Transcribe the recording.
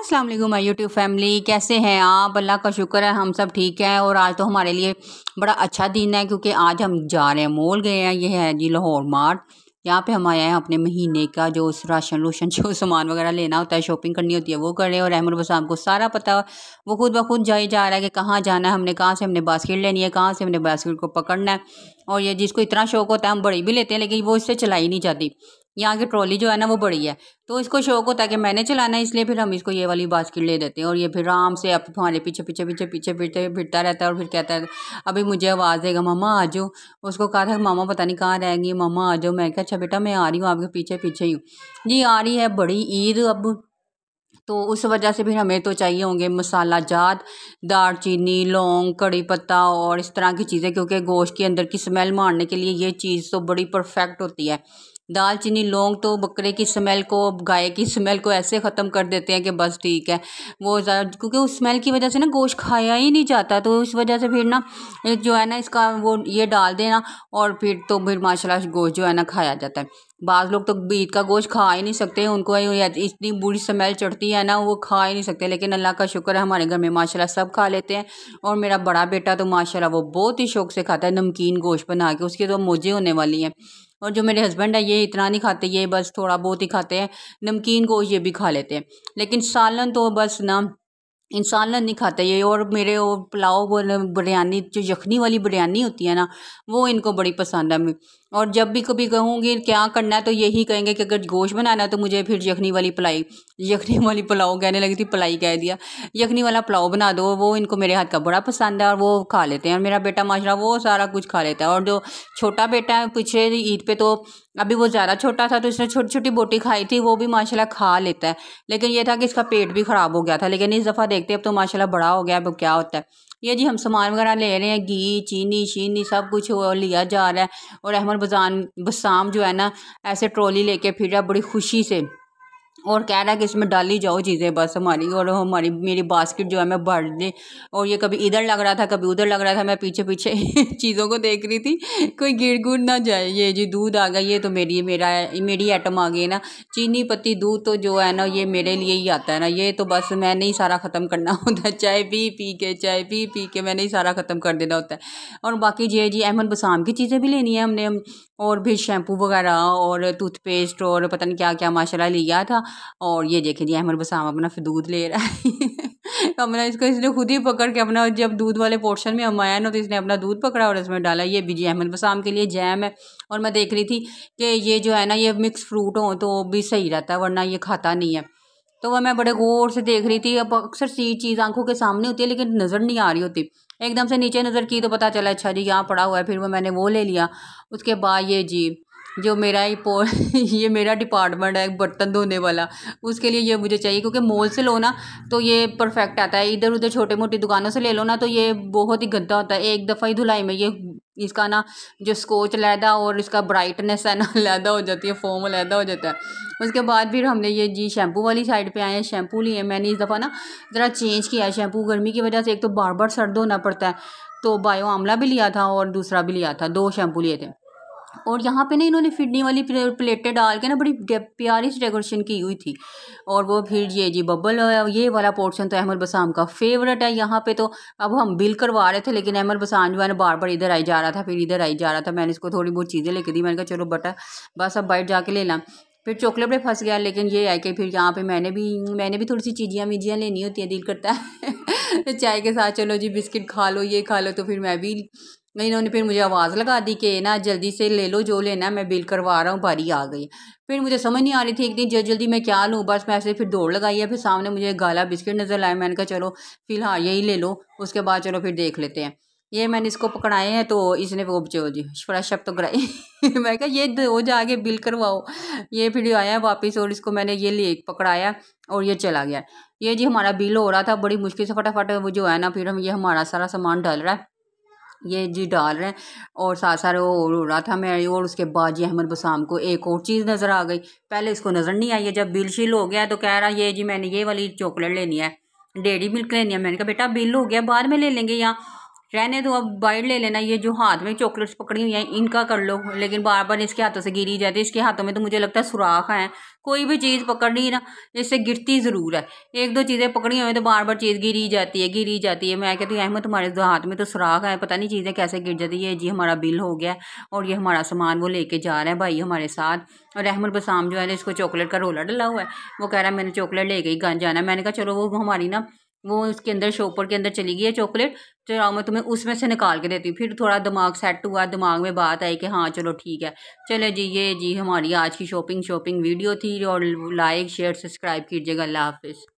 अस्सलाम वालेकुम my YouTube family कैसे हैं आप अल्लाह का शुक्र है हम सब ठीक हैं और आज तो हमारे लिए बड़ा अच्छा दिन है क्योंकि आज हम जा रहे हैं मॉल गए हैं ये है जी लाहौर मार्ट यहाँ पे हम आए हैं अपने महीने का जो उस राशन रोशन जो सामान वगैरह लेना होता है शॉपिंग करनी होती है वो कर रहे हैं और अहमद बसाम को सारा पता है वो खुद ब खुद जाए जा रहा है कि कहाँ जाना है हमने कहाँ से हमने बास्केट लेनी है कहाँ से हमने बास्केट को पकड़ना है और ये जिसको इतना शौक होता है हम बड़ी भी लेते हैं लेकिन वो इससे चलाई नहीं जाती यहाँ की ट्रॉली जो है ना वो बड़ी है तो इसको शौक होता है कि मैंने चलाना है इसलिए फिर हम इसको ये वाली बास्किट ले देते हैं और ये फिर आराम से अब हमारे पीछे पीछे पीछे पीछे फिरते फिरता रहता है और फिर कहता है अभी मुझे आवाज़ देगा मामा आ जाओ उसको कहा था मामा पता नहीं कहाँ रहेंगी मामा आ जाओ मैं क्या अच्छा बेटा मैं आ रही हूँ आपके पीछे पीछे ही हूँ जी आ रही है बड़ी ईद अब तो उस वजह से फिर हमें तो चाहिए होंगे मसाला जात चीनी लौंग कड़ी पत्ता और इस तरह की चीज़ें क्योंकि गोश्त के अंदर की स्मेल मारने के लिए ये चीज़ तो बड़ी परफेक्ट होती है दालचीनी लौंग तो बकरे की स्मेल को गाय की स्मेल को ऐसे ख़त्म कर देते हैं कि बस ठीक है वो क्योंकि उस स्मेल की वजह से ना गोश्त खाया ही नहीं जाता तो इस वजह से फिर ना जो है ना इसका वो ये डाल देना और फिर तो फिर माशाल्लाह गोश्त जो है ना खाया जाता है बाज़ लोग तो बीत का गोश्त खा ही नहीं सकते उनको इतनी बुरी स्मेल चढ़ती है ना वो खा ही नहीं सकते लेकिन अल्लाह का शुक्र है हमारे घर में माशाल्लाह सब खा लेते हैं और मेरा बड़ा बेटा तो माशाल्लाह वो बहुत ही शौक से खाता है नमकीन गोश्त बना के उसकी तो मोजे होने वाली हैं और जो मेरे हस्बैंड है ये इतना नहीं खाते ये बस थोड़ा बहुत ही खाते हैं नमकीन को ये भी खा लेते हैं लेकिन सालन तो बस ना इंसान नहीं खाते ये और मेरे वो पुलाव बिरयानी जो यखनी वाली बिरयानी होती है ना वो इनको बड़ी पसंद है और जब भी कभी कहूँगी क्या करना है तो यही कहेंगे कि अगर गोश्त बनाना है तो मुझे फिर यखनी वाली पलाई यखनी वाली पुलाव कहने लगी थी पलाई कह दिया यखनी वाला पुलाव बना दो वो इनको मेरे हाथ का बड़ा पसंद है और वो खा लेते हैं और मेरा बेटा माशरा वो सारा कुछ खा लेता है और जो छोटा बेटा है पिछले ईद पे तो अभी वो ज़्यादा छोटा था तो इसने छोटी छोटी बोटी खाई थी वो भी माशाला खा लेता है लेकिन ये था कि इसका पेट भी ख़राब हो गया था लेकिन इस दफ़ा देखते अब तो माशाला बड़ा हो गया अब क्या होता है ये जी हम सामान वगैरह ले रहे हैं घी चीनी शीनी सब कुछ लिया जा रहा है और अहमद बजान बसाम जो है ना ऐसे ट्रॉली लेके फिर रहा बड़ी खुशी से और कह रहा है कि इसमें डाली जाओ चीज़ें बस हमारी और हमारी मेरी बास्केट जो है मैं भर दे और ये कभी इधर लग रहा था कभी उधर लग रहा था मैं पीछे पीछे चीज़ों को देख रही थी कोई गिर गुड़ ना जाए ये जी दूध आ गया ये तो मेरी मेरा मेरी आइटम आ गई ना चीनी पत्ती दूध तो जो है ना ये मेरे लिए ही आता है ना ये तो बस मैंने ही सारा ख़त्म करना होता है चाय पी पी के चाय पी पी के मैंने ही सारा ख़त्म कर देना होता है और बाकी जी जी अहमद बसाम की चीज़ें भी लेनी है हमने और भी शैम्पू वगैरह और टूथपेस्ट और पता नहीं क्या क्या माशाला लिया था और ये देखे जी अहमद बसाम अपना फिर दूध ले रहा है अपना इसको इसने खुद ही पकड़ के अपना जब दूध वाले पोर्शन में हम आया ना तो इसने अपना दूध पकड़ा और इसमें डाला ये भी जी अहमद बसाम के लिए जैम है और मैं देख रही थी कि ये जो है ना ये मिक्स फ्रूट हो तो भी सही रहता है वरना ये खाता नहीं है तो वह मैं बड़े गौर से देख रही थी अब अक्सर सी चीज़ आंखों के सामने होती है लेकिन नज़र नहीं आ रही होती एकदम से नीचे नज़र की तो पता चला अच्छा जी यहाँ पड़ा हुआ है फिर वो मैंने वो ले लिया उसके बाद ये जी जो मेरा ये पो ये मेरा डिपार्टमेंट है बर्तन धोने वाला उसके लिए ये मुझे चाहिए क्योंकि मॉल से लो ना तो ये परफेक्ट आता है इधर उधर छोटे मोटी दुकानों से ले लो ना तो ये बहुत ही गंदा होता है एक दफ़ा ही धुलाई में ये इसका ना जो स्कोच लैदा और इसका ब्राइटनेस है ना लैदा हो जाती है फोम लैदा हो जाता है उसके बाद फिर हमने ये जी शैम्पू वाली साइड पे आए हैं शैम्पू लिए मैंने इस दफ़ा ना ज़रा चेंज किया है शैम्पू गर्मी की वजह से एक तो बार बार सर्द होना पड़ता है तो बायो आमला भी लिया था और दूसरा भी लिया था दो शैम्पू लिए थे और यहाँ पे ना इन्होंने फिडनी वाली प्लेटें डाल के ना बड़ी प्यारी सी डेकोरेशन की हुई थी और वो फिर ये जी बबल ये वाला पोर्शन तो अहमद बसाम का फेवरेट है यहाँ पे तो अब हम बिल करवा रहे थे लेकिन अहमद बसाम जो है ना बार बार इधर आई जा रहा था फिर इधर आई जा रहा था मैंने इसको थोड़ी बहुत चीज़ें लेके दी मैंने कहा चलो बटा बस अब बाइट जा ले ला फिर चॉकलेट में फंस गया लेकिन ये है कि फिर यहाँ पे मैंने भी मैंने भी थोड़ी सी चीजियाँ वीजियाँ लेनी होती है दिल करता है चाय के साथ चलो जी बिस्किट खा लो ये खा लो तो फिर मैं भी इन्होंने फिर मुझे आवाज़ लगा दी कि ना जल्दी से ले लो जो लेना मैं बिल करवा रहा हूँ बारी आ गई फिर मुझे समझ नहीं आ रही थी एक दिन जल्दी जल्दी मैं क्या लूँ बस मैं ऐसे फिर दौड़ लगाई है फिर सामने मुझे गाला बिस्किट नज़र आया मैंने कहा चलो फिलहाल यही ले लो उसके बाद चलो फिर देख लेते हैं ये मैंने इसको पकड़ाए हैं तो इसने वो बचो जी फ्रेश अप तो कराई मैं कहा ये दो जाके बिल करवाओ ये फिर आया वापस और इसको मैंने ये ले पकड़ाया और ये चला गया ये जी हमारा बिल हो रहा था बड़ी मुश्किल से फटाफट वो जो है ना फिर हम ये हमारा सारा सामान डाल रहा है ये जी डाल रहे हैं और साथ साथ वो रो रहा था मैं और उसके बाद जी अहमद बसाम को एक और चीज़ नज़र आ गई पहले इसको नज़र नहीं आई है जब बिल शिल हो गया तो कह रहा ये जी मैंने ये वाली चॉकलेट लेनी है डेरी मिल्क लेनी है मैंने कहा बेटा बिल हो गया बाद में ले लेंगे यहाँ रहने दो अब बाइट ले लेना ये जो हाथ में चॉकलेट्स पकड़ी हुई हैं इनका कर लो लेकिन बार बार इसके हाथों से गिरी जाती है इसके हाथों में तो मुझे लगता है सुराख है कोई भी चीज़ पकड़नी ना इससे गिरती ज़रूर है एक दो चीज़ें पकड़ी हुई तो बार बार चीज़ गिरी जाती है गिरी जाती है मैं कहती हूँ अहमद तुम्हारे हाथ में तो सुराख है पता नहीं चीज़ें कैसे गिर जाती है जी हमारा बिल हो गया और ये हमारा सामान वो लेके जा रहे हैं भाई हमारे साथ और अहमद बसाम जो है इसको चॉकलेट का रोला डला हुआ है वो कह रहा है मैंने चॉकलेट ले गई जाना मैंने कहा चलो वो हमारी ना वो उसके अंदर शोपर के अंदर चली गई है चॉकलेट आओ तो मैं तुम्हें उसमें से निकाल के देती हूँ फिर थोड़ा दिमाग सेट हुआ दिमाग में बात आई कि हाँ चलो ठीक है चले जी ये जी हमारी आज की शॉपिंग शॉपिंग वीडियो थी और लाइक शेयर सब्सक्राइब कीजिएगा अल्लाह हाफिज़